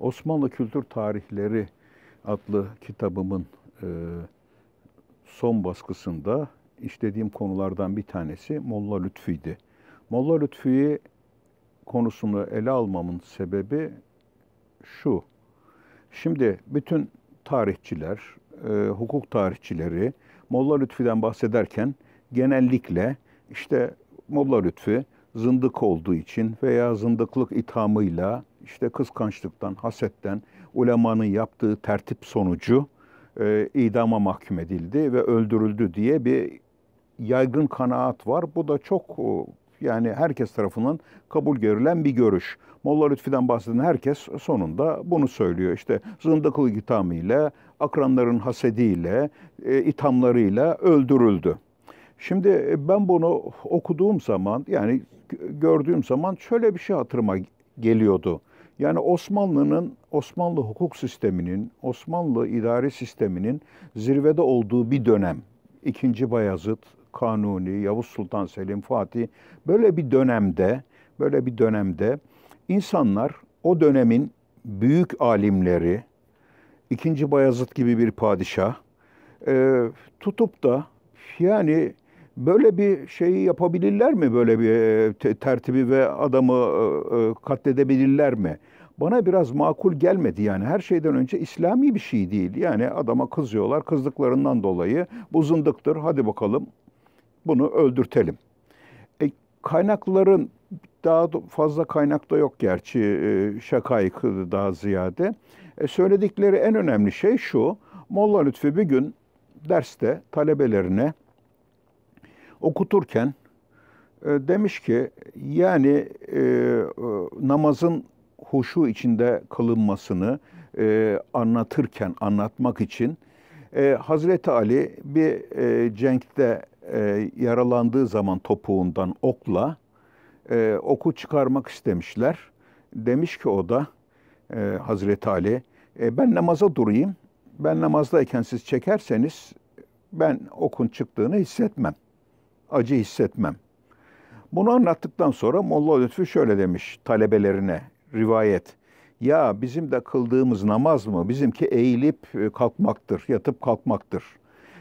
Osmanlı Kültür Tarihleri adlı kitabımın e, son baskısında işlediğim konulardan bir tanesi Molla Lütfi'ydi. Molla Lütfi'yi konusunu ele almamın sebebi şu. Şimdi bütün tarihçiler, e, hukuk tarihçileri Molla Lütfi'den bahsederken genellikle işte Molla Lütfi zındık olduğu için veya zındıklık ithamıyla işte kıskançlıktan, hasetten ulemanın yaptığı tertip sonucu e, idama mahkum edildi ve öldürüldü diye bir yaygın kanaat var. Bu da çok e, yani herkes tarafından kabul görülen bir görüş. Molla Lütfi'den bahseden herkes sonunda bunu söylüyor. İşte zındıklı ithamıyla, akranların hasediyle, e, ithamlarıyla öldürüldü. Şimdi ben bunu okuduğum zaman yani gördüğüm zaman şöyle bir şey hatırıma geliyordu. Yani Osmanlı'nın, Osmanlı hukuk sisteminin, Osmanlı idari sisteminin zirvede olduğu bir dönem. İkinci Bayazıt, Kanuni, Yavuz Sultan Selim, Fatih böyle bir dönemde, böyle bir dönemde insanlar o dönemin büyük alimleri, ikinci Bayazıt gibi bir padişah tutup da yani Böyle bir şeyi yapabilirler mi? Böyle bir e, tertibi ve adamı e, e, katledebilirler mi? Bana biraz makul gelmedi yani. Her şeyden önce İslami bir şey değil. Yani adama kızıyorlar. Kızdıklarından dolayı bu zındıktır. Hadi bakalım bunu öldürtelim. E, kaynakların daha fazla kaynak da yok gerçi e, şakayık daha ziyade. E, söyledikleri en önemli şey şu. Molla Lütfi bir gün derste talebelerine okuturken e, demiş ki yani e, e, namazın huşu içinde kılınmasını e, anlatırken, anlatmak için e, Hazreti Ali bir e, cenkte e, yaralandığı zaman topuğundan okla e, oku çıkarmak istemişler. Demiş ki o da e, Hazreti Ali e, ben namaza durayım. Ben namazdayken siz çekerseniz ben okun çıktığını hissetmem.'' acı hissetmem. Bunu anlattıktan sonra Molla Lütfü şöyle demiş talebelerine rivayet. Ya bizim de kıldığımız namaz mı? Bizimki eğilip e, kalkmaktır, yatıp kalkmaktır.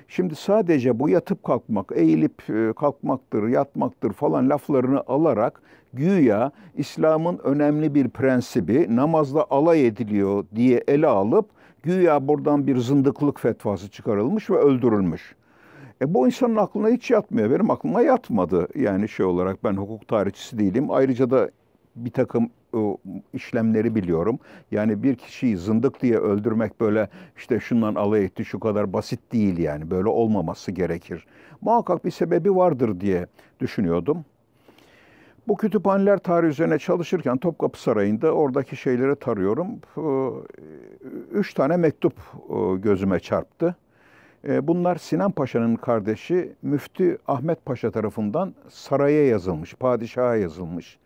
Şimdi sadece bu yatıp kalkmak, eğilip e, kalkmaktır, yatmaktır falan laflarını alarak güya İslam'ın önemli bir prensibi namazla alay ediliyor diye ele alıp güya buradan bir zındıklık fetvası çıkarılmış ve öldürülmüş. E bu insanın aklına hiç yatmıyor. Benim aklıma yatmadı yani şey olarak ben hukuk tarihçisi değilim. Ayrıca da bir takım o, işlemleri biliyorum. Yani bir kişiyi zındık diye öldürmek böyle işte şundan alay etti şu kadar basit değil yani. Böyle olmaması gerekir. Muhakkak bir sebebi vardır diye düşünüyordum. Bu kütüphaneler tarihi üzerine çalışırken Topkapı Sarayı'nda oradaki şeyleri tarıyorum. E, üç tane mektup e, gözüme çarptı. Ee, bunlar Sinan Paşa'nın kardeşi Müftü Ahmet Paşa tarafından saraya yazılmış, padişaha yazılmış.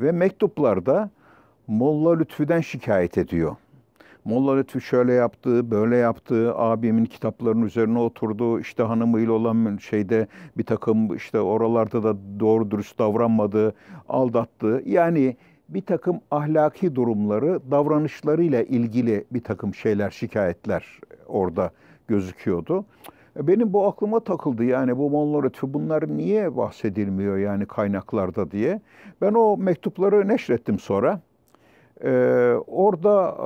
Ve mektuplarda Molla Lütfü'den şikayet ediyor. Molla Lütfü şöyle yaptı, böyle yaptı, abimin kitaplarının üzerine oturdu, işte hanımıyla olan şeyde bir takım işte oralarda da doğru dürüst davranmadı, aldattı. Yani bir takım ahlaki durumları, davranışlarıyla ilgili bir takım şeyler, şikayetler orada gözüküyordu. E, benim bu aklıma takıldı yani bu Monloreti bunlar niye bahsedilmiyor yani kaynaklarda diye. Ben o mektupları neşrettim sonra. Ee, orada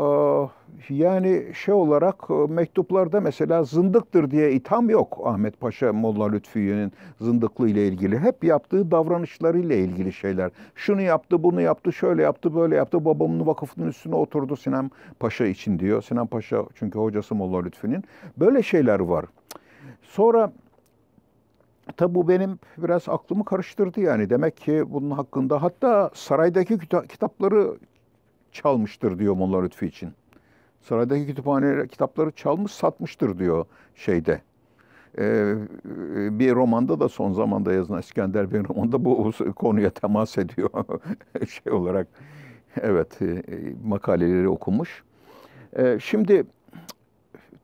e, yani şey olarak e, mektuplarda mesela zındıktır diye itham yok Ahmet Paşa Molla Lütfü'nün zındıklığı ile ilgili. Hep yaptığı davranışlarıyla ilgili şeyler. Şunu yaptı, bunu yaptı, şöyle yaptı, böyle yaptı. Babamın vakıfının üstüne oturdu Sinan Paşa için diyor. Sinan Paşa çünkü hocası Molla Lütfü'nün. Böyle şeyler var. Sonra Tabi bu benim biraz aklımı karıştırdı yani. Demek ki bunun hakkında hatta saraydaki kitapları çalmıştır diyor Molla Lütfi için. Saraydaki kütüphane kitapları çalmış satmıştır diyor şeyde. Ee, bir romanda da son zamanda yazılan İskender Bey'in romanda bu konuya temas ediyor şey olarak. Evet, e, makaleleri okumuş. Ee, şimdi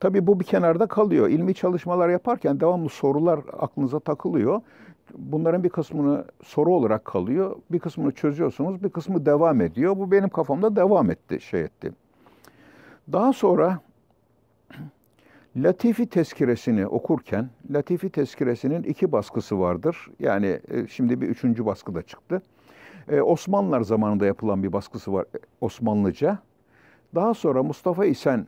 tabii bu bir kenarda kalıyor. İlmi çalışmalar yaparken devamlı sorular aklınıza takılıyor. Bunların bir kısmını soru olarak kalıyor, bir kısmını çözüyorsunuz, bir kısmı devam ediyor. Bu benim kafamda devam etti, şey etti. Daha sonra Latifi tezkiresini okurken, Latifi tezkiresinin iki baskısı vardır. Yani e, şimdi bir üçüncü baskı da çıktı. E, Osmanlılar zamanında yapılan bir baskısı var e, Osmanlıca. Daha sonra Mustafa İsen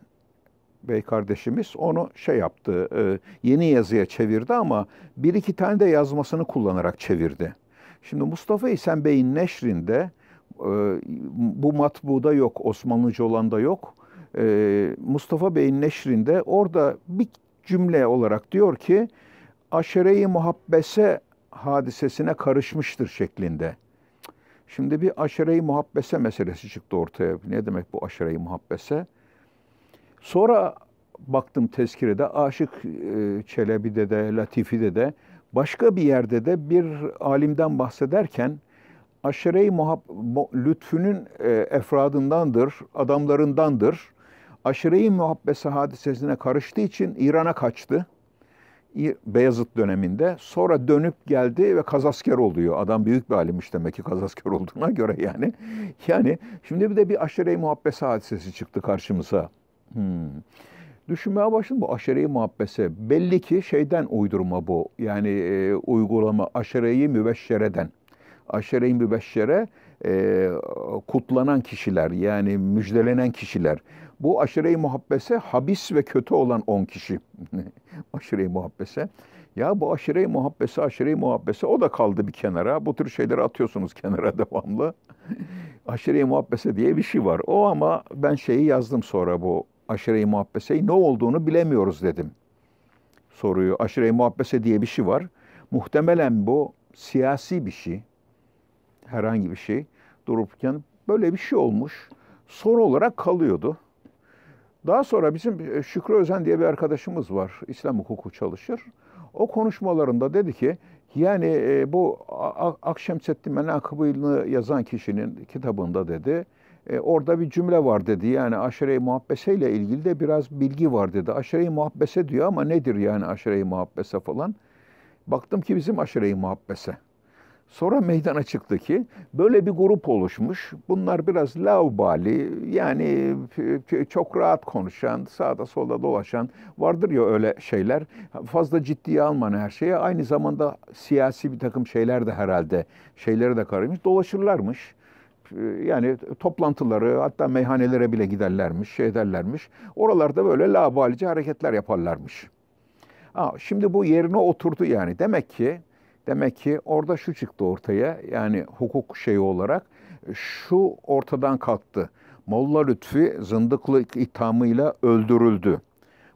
Bey kardeşimiz onu şey yaptı, e, yeni yazıya çevirdi ama bir iki tane de yazmasını kullanarak çevirdi. Şimdi Mustafa İhsan Bey'in neşrinde e, bu matbuda yok, Osmanlıca olanda yok. E, Mustafa Bey'in neşrinde orada bir cümle olarak diyor ki aşere-i muhabbese hadisesine karışmıştır şeklinde. Şimdi bir aşere-i muhabbese meselesi çıktı ortaya. Ne demek bu aşere-i muhabbese? Sonra baktım tezkirede Aşık e, Çelebi'de de Latifi'de de başka bir yerde de bir alimden bahsederken aşere-i lütfünün e, efradındandır, adamlarındandır. Aşere-i muhabbesi hadisesine karıştığı için İran'a kaçtı. Beyazıt döneminde. Sonra dönüp geldi ve kazasker oluyor. Adam büyük bir alimmiş demek ki kazasker olduğuna göre yani. Yani şimdi bir de bir aşere-i muhabbesi hadisesi çıktı karşımıza. Hmm. Düşünmeye başladım bu aşereyi muhabbesi. Belli ki şeyden uydurma bu. Yani e, uygulama aşereyi mübeşşereden. Aşere-i mübeşşere e, kutlanan kişiler yani müjdelenen kişiler. Bu aşere-i muhabbese habis ve kötü olan on kişi. aşere-i muhabbese. Ya bu aşire muhabbesi muhabbese, muhabbesi o da kaldı bir kenara. Bu tür şeyleri atıyorsunuz kenara devamlı. aşire muhabbesi diye bir şey var. O ama ben şeyi yazdım sonra bu aşire-i muhabbeseyi ne olduğunu bilemiyoruz dedim. Soruyu aşire-i muhabbese diye bir şey var. Muhtemelen bu siyasi bir şey. Herhangi bir şey. Dururken böyle bir şey olmuş. Soru olarak kalıyordu. Daha sonra bizim e, Şükrü Özen diye bir arkadaşımız var. İslam hukuku çalışır. O konuşmalarında dedi ki yani e, bu Akşemseddin Menakıbı'nı yazan kişinin kitabında dedi e, orada bir cümle var dedi. Yani aşire-i muhabbese ile ilgili de biraz bilgi var dedi. Aşire-i muhabbese diyor ama nedir yani aşire-i muhabbese falan. Baktım ki bizim aşire-i muhabbese. Sonra meydana çıktı ki böyle bir grup oluşmuş. Bunlar biraz laubali yani çok rahat konuşan, sağda solda dolaşan vardır ya öyle şeyler. Fazla ciddiye alman her şeye. Aynı zamanda siyasi bir takım şeyler de herhalde şeylere de karışmış. Dolaşırlarmış. E, yani toplantıları hatta meyhanelere bile giderlermiş, şey ederlermiş. Oralarda böyle labalice hareketler yaparlarmış. Ha, şimdi bu yerine oturdu yani. Demek ki demek ki orada şu çıktı ortaya. Yani hukuk şeyi olarak şu ortadan kalktı. Molla Lütfi zındıklık ithamıyla öldürüldü.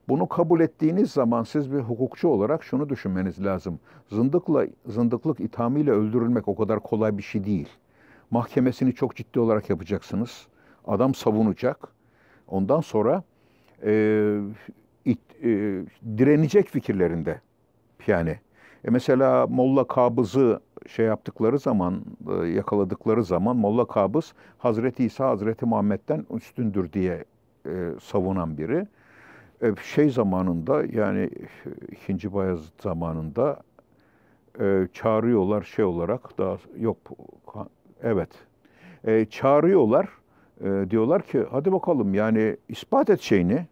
Bunu kabul ettiğiniz zaman siz bir hukukçu olarak şunu düşünmeniz lazım. Zındıkla, zındıklık ithamıyla öldürülmek o kadar kolay bir şey değil mahkemesini çok ciddi olarak yapacaksınız. Adam savunacak. Ondan sonra e, it, e, direnecek fikirlerinde yani. E mesela Molla Kabız'ı şey yaptıkları zaman, e, yakaladıkları zaman Molla Kabız Hazreti İsa Hazreti Muhammed'den üstündür diye e, savunan biri. E, şey zamanında yani 2. Bayezid zamanında e, çağırıyorlar şey olarak da yok Evet. E, çağırıyorlar. E, diyorlar ki hadi bakalım yani ispat et şeyini.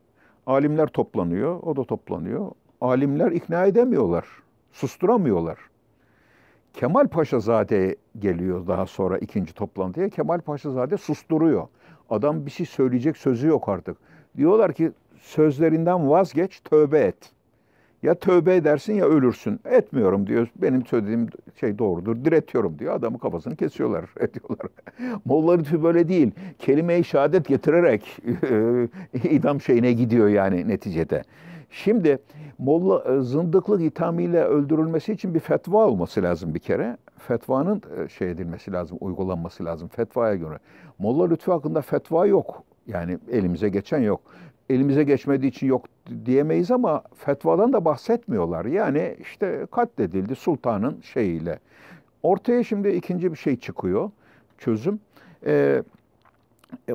Alimler toplanıyor, o da toplanıyor. Alimler ikna edemiyorlar, susturamıyorlar. Kemal Paşa Zade geliyor daha sonra ikinci toplantıya. Kemal Paşa Zade susturuyor. Adam bir şey söyleyecek sözü yok artık. Diyorlar ki sözlerinden vazgeç, tövbe et. Ya tövbe edersin ya ölürsün. Etmiyorum diyor. Benim söylediğim şey doğrudur. Diretiyorum diyor. adamı kafasını kesiyorlar, ediyorlar. Mollaların tüy böyle değil. Kelime-i şehadet getirerek e, idam şeyine gidiyor yani neticede. Şimdi molla e, zındıklık ithamıyla öldürülmesi için bir fetva olması lazım bir kere. Fetvanın e, şey edilmesi lazım, uygulanması lazım fetvaya göre. Molla Lütfü hakkında fetva yok. Yani elimize geçen yok elimize geçmediği için yok diyemeyiz ama fetvadan da bahsetmiyorlar. Yani işte katledildi sultanın şeyiyle. Ortaya şimdi ikinci bir şey çıkıyor, çözüm. Ee,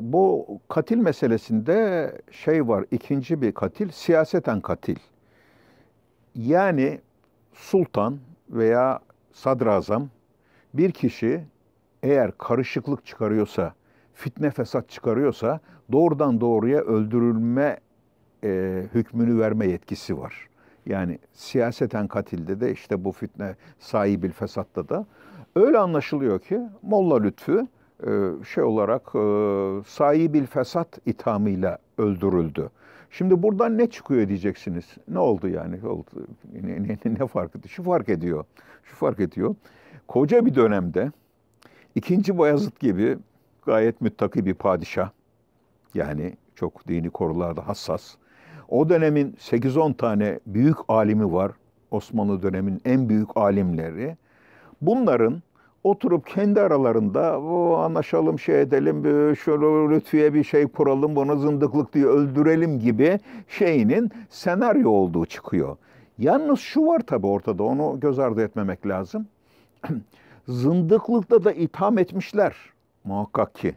bu katil meselesinde şey var, ikinci bir katil, siyaseten katil. Yani sultan veya sadrazam bir kişi eğer karışıklık çıkarıyorsa, fitne fesat çıkarıyorsa doğrudan doğruya öldürülme e, hükmünü verme yetkisi var. Yani siyaseten katilde de işte bu fitne sahibil fesatta da öyle anlaşılıyor ki Molla Lütfü e, şey olarak e, sahibil fesat ithamıyla öldürüldü. Şimdi buradan ne çıkıyor diyeceksiniz. Ne oldu yani? Oldu. Ne, ne, ne fark etti? Şu fark ediyor. Şu fark ediyor. Koca bir dönemde ikinci Bayazıt gibi gayet müttaki bir padişah yani çok dini korularda hassas. O dönemin 8-10 tane büyük alimi var. Osmanlı dönemin en büyük alimleri. Bunların oturup kendi aralarında o anlaşalım şey edelim bir şöyle lütfiye bir şey kuralım bunu zındıklık diye öldürelim gibi şeyinin senaryo olduğu çıkıyor. Yalnız şu var tabi ortada onu göz ardı etmemek lazım. Zındıklıkta da itham etmişler muhakkak ki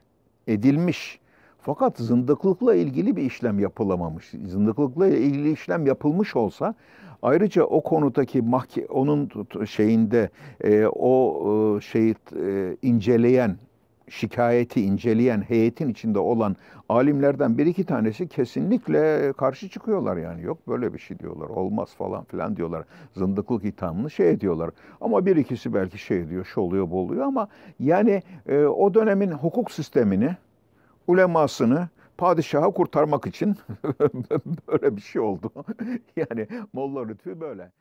edilmiş. Fakat zındıklıkla ilgili bir işlem yapılamamış. Zındıklıkla ilgili işlem yapılmış olsa ayrıca o konudaki mahke onun şeyinde e, o e, şeyi e, inceleyen şikayeti inceleyen heyetin içinde olan alimlerden bir iki tanesi kesinlikle karşı çıkıyorlar yani. Yok böyle bir şey diyorlar. Olmaz falan filan diyorlar. Zındıklık ithamını şey ediyorlar. Ama bir ikisi belki şey diyor, şu oluyor, bu oluyor ama yani e, o dönemin hukuk sistemini ulemasını padişaha kurtarmak için böyle bir şey oldu. yani Molla Lütfi böyle.